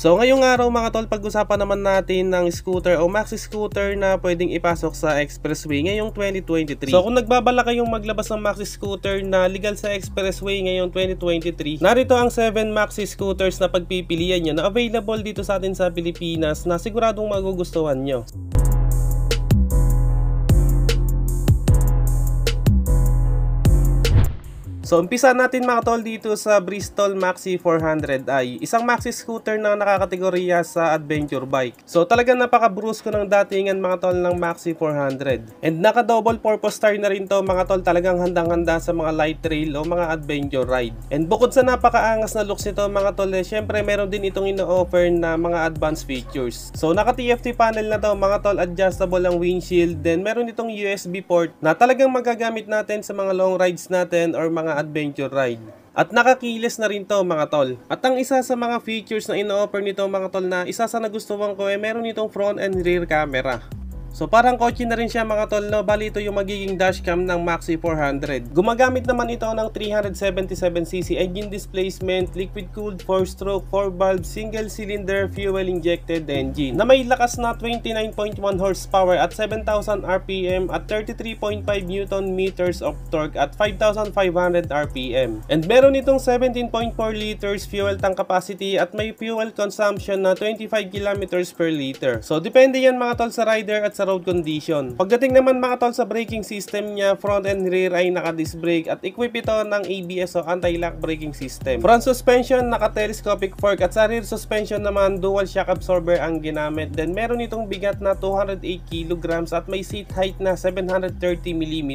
So ngayong araw mga tol, pag-usapan naman natin ng scooter o maxi scooter na pwedeng ipasok sa expressway ngayong 2023. So kung nagbabala kayong maglabas ng maxi scooter na legal sa expressway ngayong 2023, narito ang 7 maxi scooters na pagpipilian nyo na available dito sa atin sa Pilipinas na siguradong magugustuhan nyo. So umpisa natin mga tol dito sa Bristol Maxi 400i, isang maxi scooter na nakakategorya sa adventure bike. So talagang napaka-brusco ng datingan mga tol ng Maxi 400. And naka double purpose tire na rin to mga tol talagang handang-handa sa mga light trail o mga adventure ride. And bukod sa napaka-angas na looks nito mga tol, eh, syempre meron din itong ino-offer na mga advanced features. So naka TFT panel na to mga tol, adjustable ang windshield, then meron itong USB port na talagang magagamit natin sa mga long rides natin or mga adventure ride. At nakakilis na rin to mga tol. At ang isa sa mga features na ino-offer nito mga tol na isa sa nagustuhan ko ay eh, meron nitong front and rear camera. So parang kotse na rin siya mga tol no. Bali ito yung magiging dashcam ng Maxi 400. Gumagamit naman ito ng 377cc engine displacement, liquid cooled 4 stroke 4 valve single cylinder fuel injected engine na may lakas na 29.1 horsepower at 7,000 rpm at 33.5 newton meters of torque at 5,500 rpm. And meron itong 17.4 liters fuel tank capacity at may fuel consumption na 25 kilometers per liter. So depende yan mga tol sa rider at sa road condition. Pagdating naman mga tol sa braking system niya, front and rear ay naka-disc brake at equip ito ng ABS o anti-lock braking system. Front suspension, naka-telescopic fork at sa rear suspension naman, dual shock absorber ang ginamit. Then meron itong bigat na 208 kilograms at may seat height na 730mm.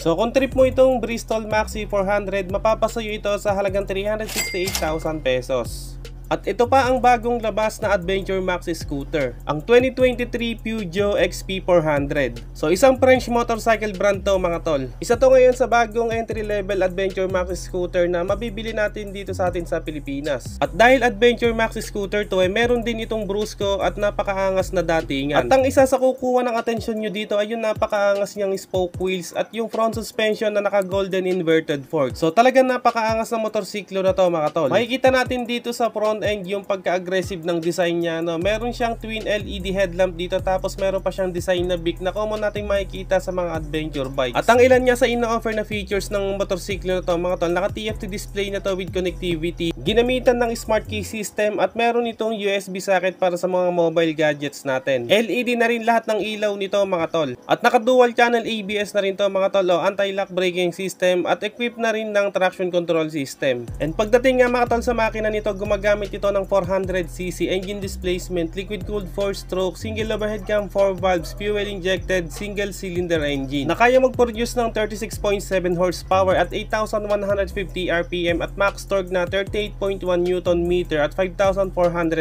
So kung trip mo itong Bristol Maxi 400, mapapasayo ito sa halagang 368,000 pesos. At ito pa ang bagong labas na Adventure Max scooter, ang 2023 Peugeot XP400. So isang French motorcycle brand to mga tol. Isa to ngayon sa bagong entry level Adventure Max scooter na mabibili natin dito sa atin sa Pilipinas. At dahil Adventure Max scooter to ay eh, meron din itong brusco at napakaangas na datingan. At ang isa sa kukuha ng atensyon nyo dito ay yung napakaangas niyang spoke wheels at yung front suspension na naka golden inverted fork. So talagang napakaangas na motorsiklo na to mga tol. Makikita natin dito sa front and yung pagka-aggressive ng design niya. No? Meron siyang twin LED headlamp dito tapos meron pa siyang design na big na common nating makikita sa mga adventure bikes. At ang ilan niya sa ino-offer na features ng motorsiklo na to mga tol, naka TFT display na to with connectivity. Ginamitan ng smart key system at meron itong USB socket para sa mga mobile gadgets natin. LED na rin lahat ng ilaw nito mga tol. At naka dual channel ABS na rin to mga tol, oh, anti-lock braking system at equipped na rin ng traction control system. And pagdating nga mga tol sa makina nito, gumagamit Nagpapalit ito ng 400cc engine displacement, liquid-cooled 4-stroke, single overhead cam 4 valves, fuel injected, single cylinder engine na kaya mag-produce ng 36.7 horsepower at 8,150 RPM at max torque na 38.1 Newton meter at 5,400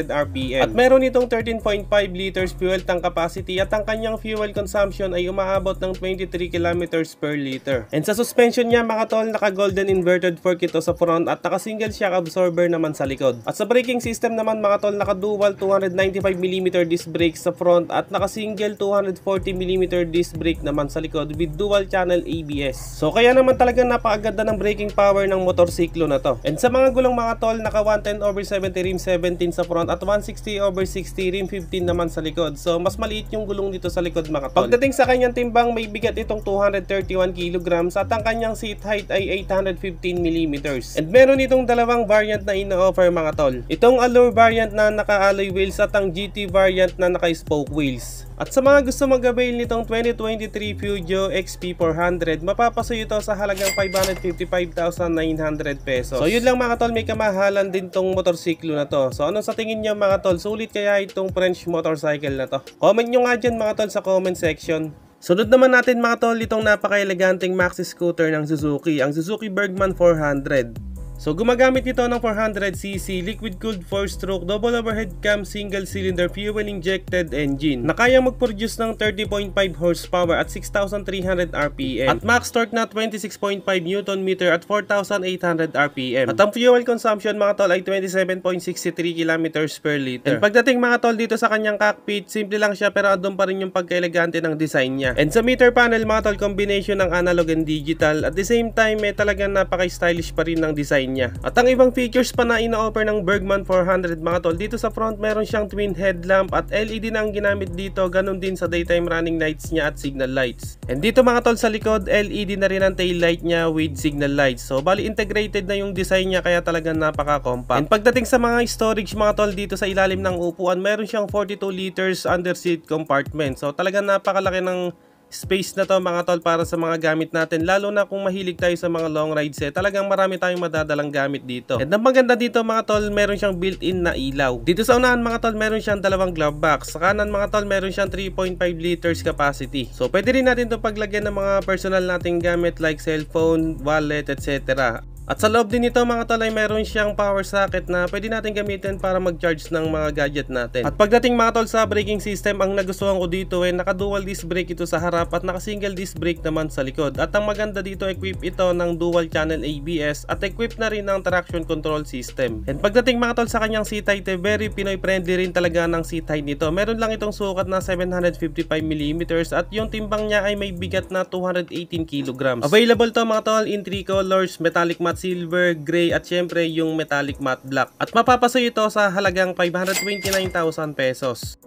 RPM. At meron itong 13.5 liters fuel tank capacity at ang kanyang fuel consumption ay umaabot ng 23 kilometers per liter. And sa suspension niya mga tol, naka golden inverted fork ito sa front at naka single shock absorber naman sa likod. At sa braking system naman mga tol, naka-dual 295mm disc brake sa front at naka-single 240mm disc brake naman sa likod with dual channel ABS. So kaya naman talaga napakaganda ng braking power ng motorsiklo na to. And sa mga gulong mga tol, naka 110 over 70 rim 17 sa front at 160 over 60 rim 15 naman sa likod. So mas maliit yung gulong dito sa likod mga tol. Pagdating sa kanyang timbang, may bigat itong 231 kg at ang kanyang seat height ay 815mm. And meron itong dalawang variant na ino-offer mga tol. Itong Allure variant na naka-alloy wheels at ang GT variant na naka-spoke wheels. At sa mga gusto mag-avail nitong 2023 Fujio XP400, mapapasoy ito sa halagang 555,900 pesos. So yun lang mga tol, may kamahalan din tong motorsiklo na to. So ano sa tingin nyo mga tol, sulit kaya itong French motorcycle na to? Comment nyo nga dyan mga tol sa comment section. Sunod naman natin mga tol itong napaka-eleganteng maxi scooter ng Suzuki, ang Suzuki Bergman 400. So gumagamit ito ng 400cc liquid cooled 4-stroke double overhead cam single cylinder fuel injected engine na kaya mag-produce ng 30.5 horsepower at 6,300 rpm at max torque na 26.5 Nm at 4,800 rpm. At ang fuel consumption mga tol ay 27.63 km per liter. And pagdating mga tol dito sa kanyang cockpit, simple lang siya pero andun pa rin yung pagkaelegante ng design niya. And sa meter panel mga tol, combination ng analog and digital at the same time eh, talagang napaka-stylish pa rin ng design rin niya. At ang ibang features pa na ina-offer ng Bergman 400 mga tol, dito sa front meron siyang twin headlamp at LED na ang ginamit dito, ganun din sa daytime running lights niya at signal lights. And dito mga tol sa likod, LED na rin ang tail light niya with signal lights. So bali integrated na yung design niya kaya talaga napaka-compact. And pagdating sa mga storage mga tol dito sa ilalim ng upuan, meron siyang 42 liters under seat compartment. So talaga napakalaki ng space na to mga tol para sa mga gamit natin lalo na kung mahilig tayo sa mga long rides eh, talagang marami tayong madadalang gamit dito at ang maganda dito mga tol meron siyang built-in na ilaw dito sa unahan mga tol meron siyang dalawang glove box sa kanan mga tol meron siyang 3.5 liters capacity so pwede rin natin to paglagyan ng mga personal nating gamit like cellphone, wallet, etc. At sa loob din nito mga tol ay meron siyang power socket na pwede natin gamitin para mag-charge ng mga gadget natin. At pagdating mga tol sa braking system, ang nagustuhan ko dito ay eh, naka-dual disc brake ito sa harap at naka-single disc brake naman sa likod. At ang maganda dito, equip ito ng dual channel ABS at equip na rin ng traction control system. And pagdating mga tol sa kanyang seat height, very Pinoy friendly rin talaga ng seat height nito. Meron lang itong sukat na 755mm at yung timbang niya ay may bigat na 218kg. Available to mga tol in 3 colors, metallic matte silver, gray at syempre yung metallic matte black. At mapapasayo ito sa halagang 529,000 pesos.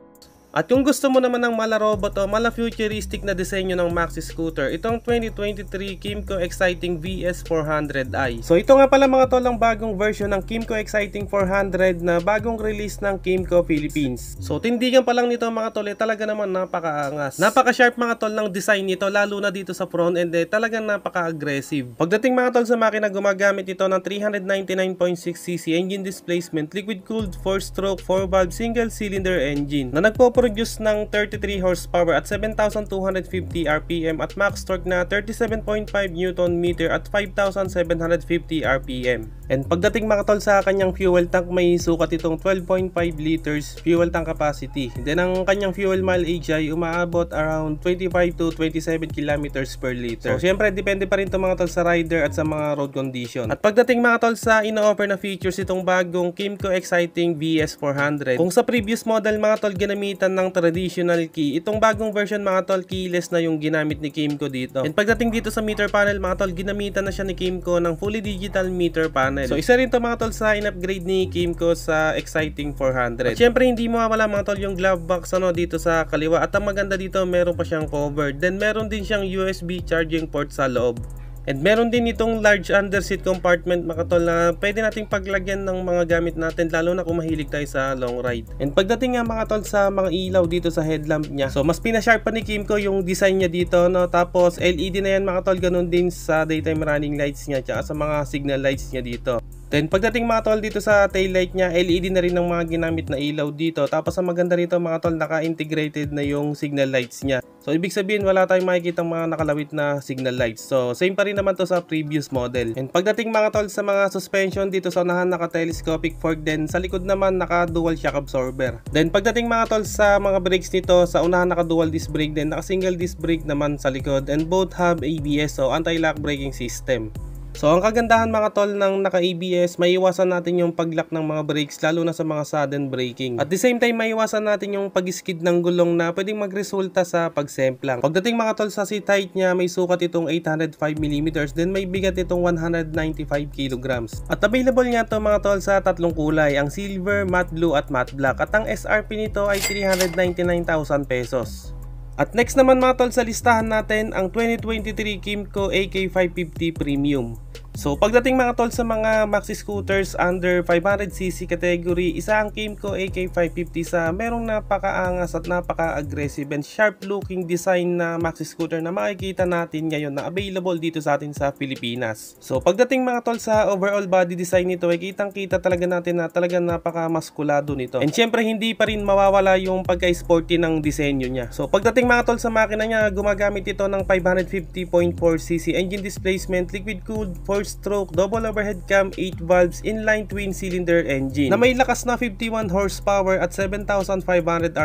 At kung gusto mo naman ng mala robot o mala futuristic na disenyo ng maxi scooter, itong 2023 Kimco Exciting VS400i. So ito nga pala mga tol ang bagong version ng Kimco Exciting 400 na bagong release ng Kimco Philippines. So tindigan pa lang nito mga tol, eh, talaga naman napakaangas. Napaka-sharp mga tol ng design nito lalo na dito sa front end eh, talagang napaka-aggressive. Pagdating mga tol sa makina gumagamit ito ng 399.6cc engine displacement liquid cooled 4-stroke 4-valve single cylinder engine na nagpo nagproduce ng 33 horsepower at 7,250 rpm at max torque na 37.5 Newton meter at 5,750 rpm. And pagdating mga tol sa kanyang fuel tank may sukat itong 12.5 liters fuel tank capacity. Then ang kanyang fuel mileage ay umaabot around 25 to 27 kilometers per liter. So syempre depende pa rin to mga tol sa rider at sa mga road condition. At pagdating mga tol sa ino-offer na features itong bagong Kimco Exciting VS400. Kung sa previous model mga tol ginamitan ng traditional key. Itong bagong version mga tol, keyless na yung ginamit ni Kimco dito. And pagdating dito sa meter panel mga tol, ginamitan na siya ni Kimco ng fully digital meter panel. So isa rin to mga tol sa in-upgrade ni Kimco sa Exciting 400. At syempre hindi mo mawala mga tol yung glove box ano dito sa kaliwa. At ang maganda dito, meron pa siyang cover. Then meron din siyang USB charging port sa loob. And meron din itong large underseat compartment makatol na pwede nating paglagyan ng mga gamit natin lalo na kung mahilig tayo sa long ride. And pagdating nga makatol sa mga ilaw dito sa headlamp niya, so mas pinasharp pa ni Kimco yung design niya dito no. Tapos LED na yan makatol ganun din sa daytime running lights niya at sa mga signal lights niya dito. Then pagdating mga tol dito sa tail light niya, LED na rin ang mga ginamit na ilaw dito. Tapos ang maganda rito mga tol, naka-integrated na yung signal lights niya. So ibig sabihin wala tayong makikita mga nakalawit na signal lights. So same pa rin naman to sa previous model. And pagdating mga tol sa mga suspension dito sa unahan naka-telescopic fork then sa likod naman naka-dual shock absorber. Then pagdating mga tol sa mga brakes nito, sa unahan naka-dual disc brake then naka-single disc brake naman sa likod and both have ABS so anti-lock braking system. So ang kagandahan mga tol ng naka-ABS, maiiwasan natin yung paglak ng mga brakes lalo na sa mga sudden braking. At the same time, maiiwasan natin yung pag-skid ng gulong na pwedeng magresulta sa pagsemplang. Pagdating mga tol sa seat height niya, may sukat itong 805mm then may bigat itong 195kg. At available nga to mga tol sa tatlong kulay, ang silver, matte blue at matte black. At ang SRP nito ay 399,000 pesos. At next naman mga tol sa listahan natin ang 2023 Kimco AK550 Premium. So pagdating mga tol sa mga maxi scooters under 500cc category, isa ang Kimco AK550 sa merong napakaangas at napaka-aggressive and sharp looking design na maxi scooter na makikita natin ngayon na available dito sa atin sa Pilipinas. So pagdating mga tol sa overall body design nito ay kitang kita talaga natin na talaga napaka-maskulado nito. And syempre hindi pa rin mawawala yung pagka-sporty ng disenyo niya. So pagdating mga tol sa makina niya, gumagamit ito ng 550.4cc engine displacement, liquid cooled, 4-stroke, double overhead cam, 8 valves, inline twin-cylinder engine na may lakas na 51 horsepower at 7,500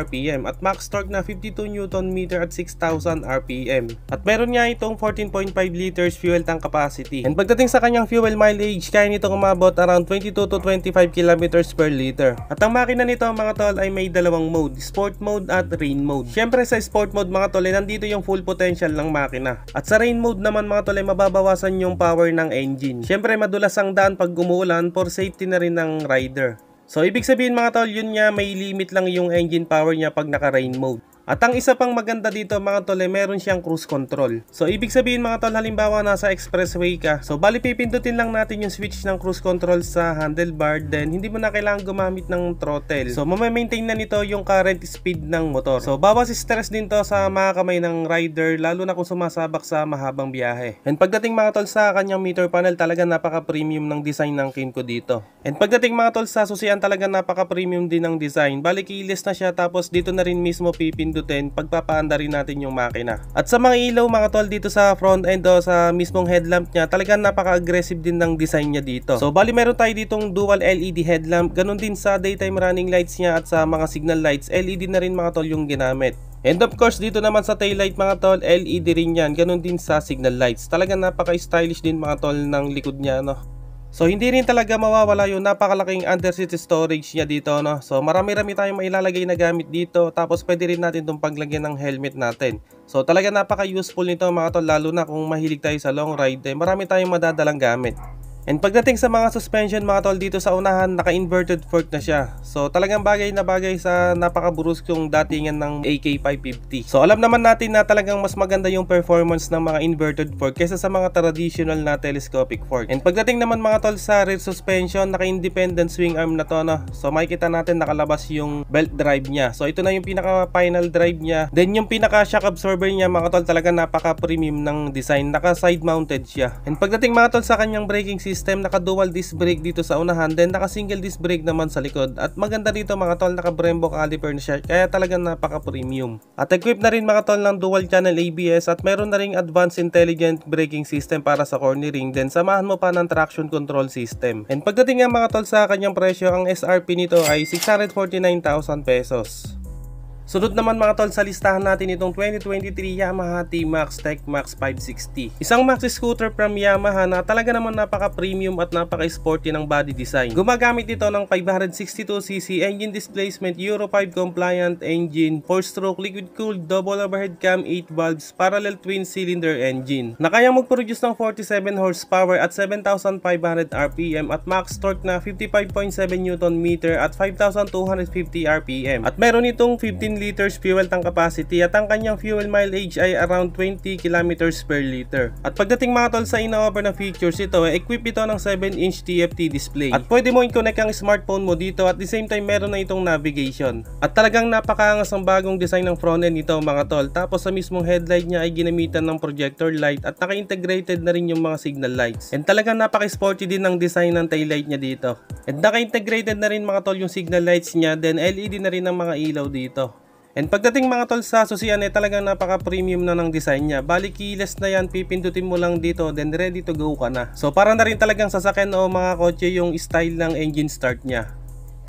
RPM at max torque na 52 Newton meter at 6,000 RPM. At meron nga itong 14.5 liters fuel tank capacity. And pagdating sa kanyang fuel mileage, kaya nito umabot around 22 to 25 kilometers per liter. At ang makina nito mga tol ay may dalawang mode, sport mode at rain mode. syempre sa sport mode mga tol ay nandito yung full potential ng makina. At sa rain mode naman mga tol ay mababawasan yung power ng engine engine. Siyempre madulas ang daan pag umuulan for safety na rin ng rider. So ibig sabihin mga tol, yun nga may limit lang yung engine power niya pag naka rain mode. At ang isa pang maganda dito mga tol ay meron siyang cruise control. So ibig sabihin mga tol halimbawa nasa expressway ka. So bali pipindutin lang natin yung switch ng cruise control sa handlebar then hindi mo na kailangan gumamit ng throttle. So mamaintain na nito yung current speed ng motor. So bawas stress din to sa mga kamay ng rider lalo na kung sumasabak sa mahabang biyahe. And pagdating mga tol sa kanyang meter panel talaga napaka premium ng design ng Kimco dito. And pagdating mga tol sa susian talaga napaka premium din ng design. Bali kilis na siya tapos dito na rin mismo pipindutin to 10, pagpapaanda rin natin yung makina. At sa mga ilaw mga tol dito sa front end o oh, sa mismong headlamp niya, talagang napaka-aggressive din ng design niya dito. So bali meron tayo ditong dual LED headlamp, ganun din sa daytime running lights niya at sa mga signal lights, LED na rin mga tol yung ginamit. And of course dito naman sa taillight mga tol LED rin yan ganun din sa signal lights talaga napaka stylish din mga tol ng likod niya no So hindi rin talaga mawawala yung napakalaking undercity storage niya dito no. So marami-rami tayong mailalagay na gamit dito tapos pwede rin natin itong paglagyan ng helmet natin. So talaga napaka-useful nito mga tol lalo na kung mahilig tayo sa long ride eh, marami tayong madadalang gamit. And pagdating sa mga suspension mga tol dito sa unahan, naka-inverted fork na siya. So talagang bagay na bagay sa napakaburus kong datingan ng AK550. So alam naman natin na talagang mas maganda yung performance ng mga inverted fork kaysa sa mga traditional na telescopic fork. And pagdating naman mga tol sa rear suspension, naka-independent swing arm na to no. So makikita natin nakalabas yung belt drive niya. So ito na yung pinaka final drive niya. Then yung pinaka shock absorber niya mga tol talaga napaka premium ng design. Naka side mounted siya. And pagdating mga tol sa kanyang braking system, system naka dual disc brake dito sa unahan then naka single disc brake naman sa likod at maganda dito mga tol naka Brembo caliper na siya kaya talagang napaka premium. At equipped na rin mga tol ng dual channel ABS at meron na ring advanced intelligent braking system para sa cornering then samahan mo pa ng traction control system. And pagdating nga mga tol sa kanyang presyo ang SRP nito ay 649,000 pesos. Sunod naman mga tol sa listahan natin itong 2023 Yamaha T-Max Tech Max 560. Isang max scooter from Yamaha na talaga naman napaka-premium at napaka-sporty ng body design. Gumagamit ito ng 562cc engine displacement Euro 5 compliant engine, 4-stroke liquid-cooled double overhead cam 8 valves parallel twin cylinder engine na kaya mag-produce ng 47 horsepower at 7,500 rpm at max torque na 55.7 Nm at 5,250 rpm at meron itong 15 liters fuel tank capacity at ang kanyang fuel mileage ay around 20 kilometers per liter. At pagdating mga tol sa inover na features ito, eh, equip ito ng 7-inch TFT display. At pwede mo i-connect ang smartphone mo dito at the same time meron na itong navigation. At talagang napakangas ang bagong design ng front end nito mga tol. Tapos sa mismong headlight niya ay ginamitan ng projector light at naka-integrated na rin yung mga signal lights. And talagang napaka-sporty din ang design ng tail light niya dito. And naka-integrated na rin mga tol yung signal lights niya then LED na rin ang mga ilaw dito. And pagdating mga tol sa susian eh talagang napaka premium na ng design niya. Bali keyless na yan, pipindutin mo lang dito then ready to go ka na. So para na rin talagang sasakyan o oh, mga kotse yung style ng engine start niya.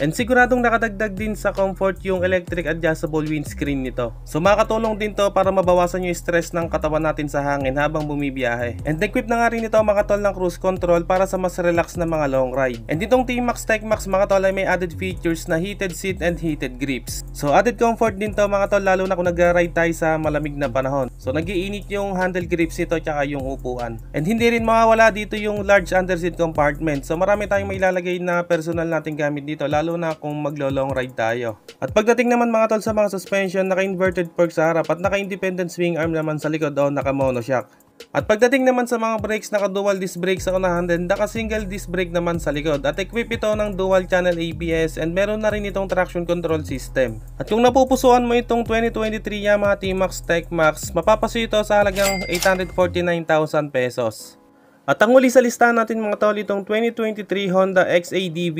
And siguradong nakadagdag din sa comfort yung electric adjustable windscreen nito. So makatulong din to para mabawasan yung stress ng katawan natin sa hangin habang bumibiyahe. And equip na nga rin ito mga tol ng cruise control para sa mas relax na mga long ride. And itong T-Max Techmax mga tol ay may added features na heated seat and heated grips. So added comfort din to mga tol lalo na kung nagra-ride tayo sa malamig na panahon. So nagiinit yung handle grips ito tsaka yung upuan. And hindi rin mawawala dito yung large underseat compartment. So marami tayong mailalagay na personal nating gamit dito lalo na kung maglo-long ride tayo. At pagdating naman mga tol sa mga suspension, naka-inverted fork sa harap at naka-independent swing arm naman sa likod o naka-monoshock. At pagdating naman sa mga brakes, naka dual disc brake sa unahan then naka single disc brake naman sa likod. At equip ito ng dual channel ABS and meron na rin itong traction control system. At kung napupusuan mo itong 2023 Yamaha T-Max Tech Max, mapapasuyo ito sa halagang 849,000 pesos. At ang huli sa listahan natin mga tol itong 2023 Honda XADV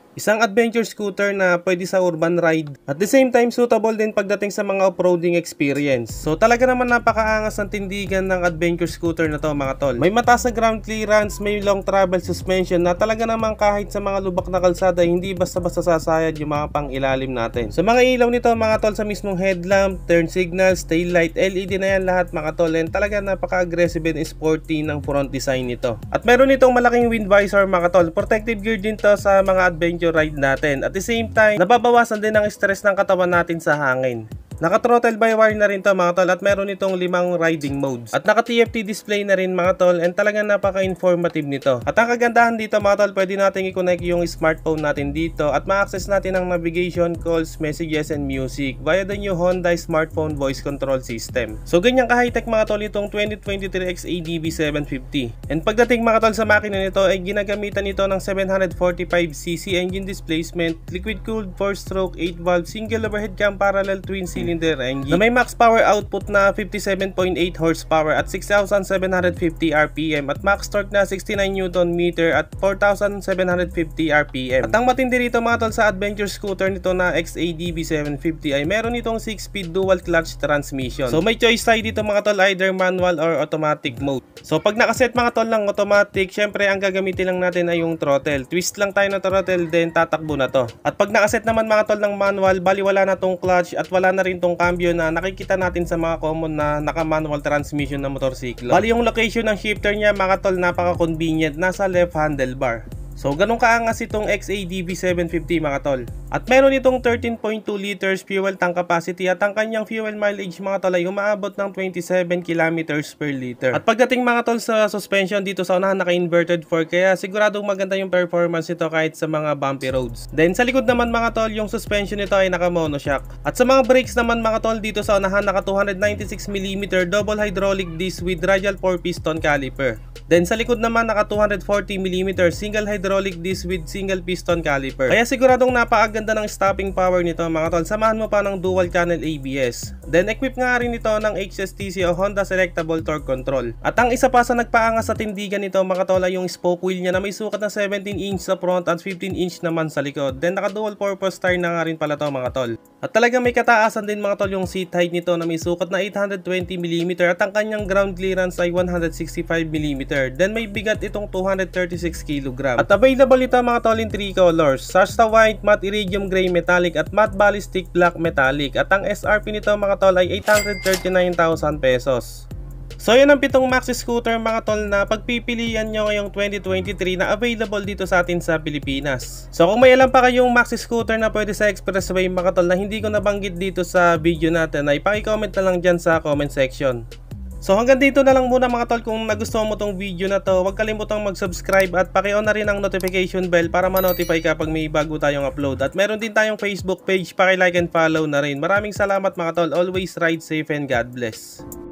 750. Isang adventure scooter na pwede sa urban ride. At the same time, suitable din pagdating sa mga off-roading experience. So talaga naman napakaangas ng tindigan ng adventure scooter na to mga tol. May mataas na ground clearance, may long travel suspension na talaga naman kahit sa mga lubak na kalsada, hindi basta-basta sasayad yung mga pang ilalim natin. Sa so, mga ilaw nito mga tol, sa mismong headlamp, turn signals, tail light, LED na yan lahat mga tol. And talaga napaka-aggressive and sporty ng front design nito. At meron itong malaking wind visor mga tol. Protective gear din to sa mga adventure yung ride natin. At the same time, nababawasan din ang stress ng katawan natin sa hangin. Naka-throttle by wire na rin to mga tol at meron itong limang riding modes. At naka TFT display na rin mga tol and talagang napaka-informative nito. At ang kagandahan dito mga tol, pwede natin i-connect yung smartphone natin dito at ma-access natin ang navigation, calls, messages, and music via the new Honda smartphone voice control system. So ganyan ka-high-tech mga tol itong 2023 XADV 750. And pagdating mga tol sa makina nito ay ginagamitan nito ng 745cc engine displacement, liquid-cooled 4-stroke 8-valve single overhead cam parallel twin cylinder cylinder engine na may max power output na 57.8 horsepower at 6,750 rpm at max torque na 69 newton meter at 4,750 rpm. At ang matindi rito mga tol sa adventure scooter nito na XADB 750 ay meron itong 6-speed dual clutch transmission. So may choice tayo dito mga tol either manual or automatic mode. So pag nakaset mga tol ng automatic, syempre ang gagamitin lang natin ay yung throttle. Twist lang tayo ng throttle then tatakbo na to. At pag nakaset naman mga tol ng manual, bali wala na tong clutch at wala na rin rin tong cambio na nakikita natin sa mga common na naka-manual transmission na motorsiklo. Bali yung location ng shifter niya mga tol napaka-convenient, nasa left handlebar. So ganun kaangas itong XADV 750 mga tol. At meron itong 13.2 liters fuel tank capacity at ang kanyang fuel mileage mga tol ay umaabot ng 27 kilometers per liter. At pagdating mga tol sa suspension dito sa unahan naka-inverted fork kaya siguradong maganda yung performance nito kahit sa mga bumpy roads. Then sa likod naman mga tol yung suspension nito ay naka monoshock. At sa mga brakes naman mga tol dito sa unahan naka 296mm double hydraulic disc with radial 4 piston caliper. Then sa likod naman naka 240mm single hydraulic hydraulic disc with single piston caliper. Kaya siguradong napakaganda ng stopping power nito mga tol. Samahan mo pa ng dual channel ABS. Then equip nga rin ito ng HSTC o Honda Selectable Torque Control. At ang isa pa sa nagpaangas sa tindigan nito mga tol ay yung spoke wheel niya na may sukat na 17 inch sa front at 15 inch naman sa likod. Then naka dual purpose tire na nga rin pala to mga tol. At talaga may kataasan din mga tol yung seat height nito na may sukat na 820mm at ang kanyang ground clearance ay 165mm. Then may bigat itong 236kg. At Available Availability mga tol in 3 colors, Sarsa White, Matte Iridium Gray Metallic at Matte Ballistic Black Metallic at ang SRP nito mga tol ay 839,000 pesos. So yun ang pitong maxi scooter mga tol na pagpipilian nyo ngayong 2023 na available dito sa atin sa Pilipinas. So kung may alam pa kayong maxi scooter na pwede sa expressway mga tol na hindi ko nabanggit dito sa video natin ay pakicomment na lang dyan sa comment section. So hanggang dito na lang muna mga tol kung nagustuhan mo tong video na to huwag kalimutang mag subscribe at paki-on na rin ang notification bell para ma-notify ka pag may bago tayong upload at meron din tayong Facebook page paki-like and follow na rin. Maraming salamat mga tol always ride safe and God bless.